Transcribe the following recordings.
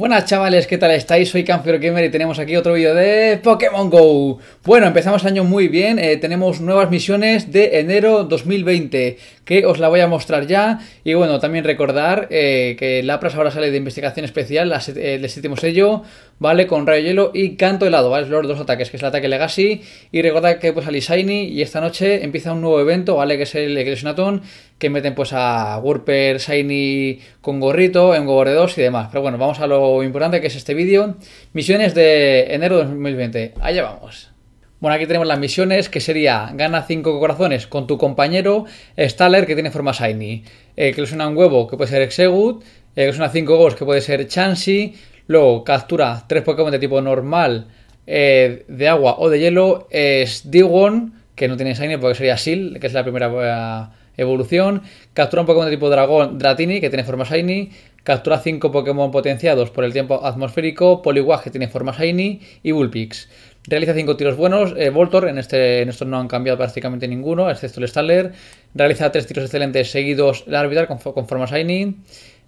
Buenas chavales, ¿qué tal estáis? Soy Canfero Gamer y tenemos aquí otro vídeo de Pokémon GO. Bueno, empezamos el año muy bien, eh, tenemos nuevas misiones de enero 2020 que os la voy a mostrar ya. Y bueno, también recordar eh, que Lapras ahora sale de investigación especial, eh, el séptimo sello, ¿vale? Con rayo hielo y canto helado, ¿vale? Los dos ataques, que es el ataque Legacy. Y recordad que pues al y esta noche empieza un nuevo evento, ¿vale? Que es el Eclosionatón que meten pues a Warper, Shiny con gorrito, en de 2 y demás. Pero bueno, vamos a lo importante que es este vídeo. Misiones de enero de 2020. Allá vamos. Bueno, aquí tenemos las misiones, que sería gana 5 corazones con tu compañero, Staller, que tiene forma Shiny, eh, que le suena un huevo, que puede ser Exegut, Que eh, que suena 5 Ghost, que puede ser Chansey, luego captura 3 Pokémon de tipo normal, eh, de agua o de hielo, es Digon, que no tiene Shiny porque sería Seal, que es la primera Evolución. Captura un Pokémon de tipo Dragón Dratini, que tiene forma Shiny. Captura 5 Pokémon potenciados por el tiempo atmosférico. Poliwag, que tiene forma Shiny. Y Bullpix. Realiza 5 tiros buenos. Eh, Voltor, en, este, estos no han cambiado prácticamente ninguno, excepto el Staller. Realiza 3 tiros excelentes seguidos el con, forma Shiny.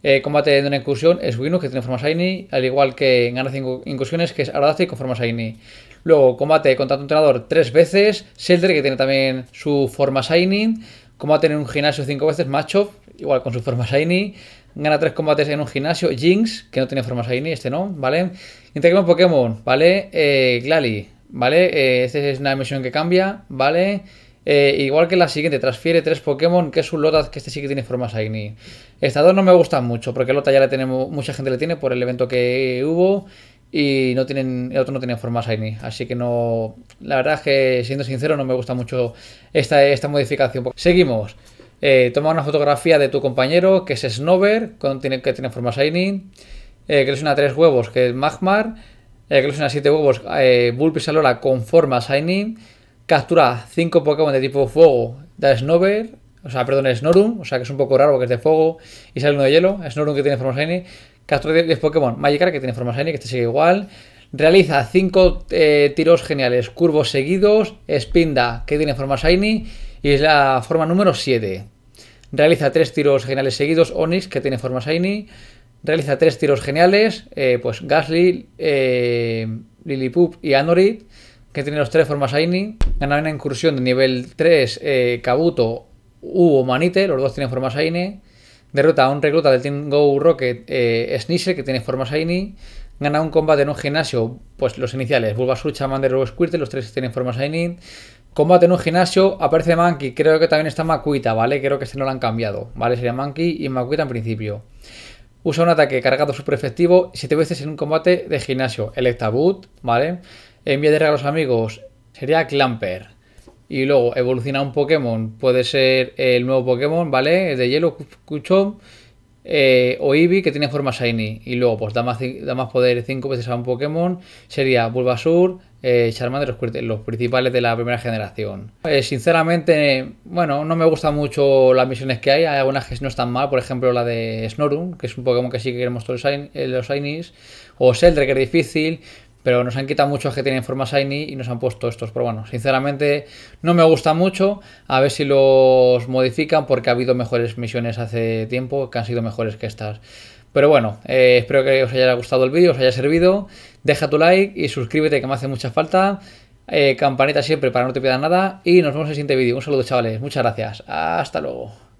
Eh, combate de una incursión es que tiene forma Shiny, al igual que en ganas incursiones, que es Aradactyl con forma Shiny. Luego, combate contra un entrenador tres veces, Shelter, que tiene también su forma Shiny, cómo en a tener un gimnasio cinco veces, Machop, igual con su forma shiny, gana tres combates en un gimnasio, Jinx, que no tiene forma shiny, este no, ¿vale? Integramos Pokémon, ¿vale? Eh, Glalie, ¿vale? Eh, esta es una emisión que cambia, ¿vale? Eh, igual que la siguiente, transfiere tres Pokémon, que es un Lotad, que este sí que tiene forma Shiny. Estas dos no me gustan mucho, porque Lota ya le tenemos, mucha gente le tiene por el evento que hubo y no tienen el otro no tiene forma shiny así que no la verdad es que siendo sincero no me gusta mucho esta, esta modificación pues, seguimos eh, toma una fotografía de tu compañero que es Snover tiene, que tiene forma shiny eh, que es una 3 huevos que es Magmar eh, que es una 7 huevos eh, Bulbisalora con forma shiny captura cinco Pokémon de tipo fuego da Snover o sea, perdón, Snorum, o sea que es un poco raro que es de fuego y sale uno de hielo, Snorum que tiene forma shiny, Castro de, Pokémon. Magikarp, que tiene forma shiny, que este sigue igual. Realiza 5 eh, tiros geniales, curvos seguidos. Spinda, que tiene forma shiny. Y es la forma número 7. Realiza 3 tiros geniales seguidos. Onix, que tiene forma shiny. Realiza 3 tiros geniales. Eh, pues Gasly, eh, Lillipup y Anorid Que tienen los tres formas shiny. Ganar una incursión de nivel 3 eh, Kabuto u Manite. Los dos tienen forma shiny derrota a un recluta del Team Go Rocket eh, que tiene forma Shiny. Gana un combate en un gimnasio, pues los iniciales, Bulbasaur, Charmander o Squirtle, los tres tienen forma Shiny. Combate en un gimnasio, aparece Monkey. creo que también está Makuita, ¿vale? Creo que este no lo han cambiado, ¿vale? Sería Monkey y Makuita en principio. Usa un ataque cargado super efectivo siete veces en un combate de gimnasio, Electabut, ¿vale? Envía de regalos a amigos, sería Clamper y luego evoluciona un Pokémon, puede ser el nuevo Pokémon, ¿vale? El de hielo, Cuchón eh, o Eevee que tiene forma Shiny. Y luego, pues da más, da más poder cinco veces a un Pokémon, sería Bulbasaur, eh, Charmander, los, principales de la primera generación. Eh, sinceramente, bueno, no me gustan mucho las misiones que hay, hay algunas que no están mal, por ejemplo la de Snorum, que es un Pokémon que sí que queremos todos los eh, Shinies, o Seldre, que es difícil, pero nos han quitado muchos que tienen forma shiny y nos han puesto estos. Pero bueno, sinceramente no me gusta mucho. A ver si los modifican porque ha habido mejores misiones hace tiempo que han sido mejores que estas. Pero bueno, eh, espero que os haya gustado el vídeo, os haya servido. Deja tu like y suscríbete que me hace mucha falta. Eh, campanita siempre para no te pierdas nada. Y nos vemos en el siguiente vídeo. Un saludo chavales, muchas gracias. Hasta luego.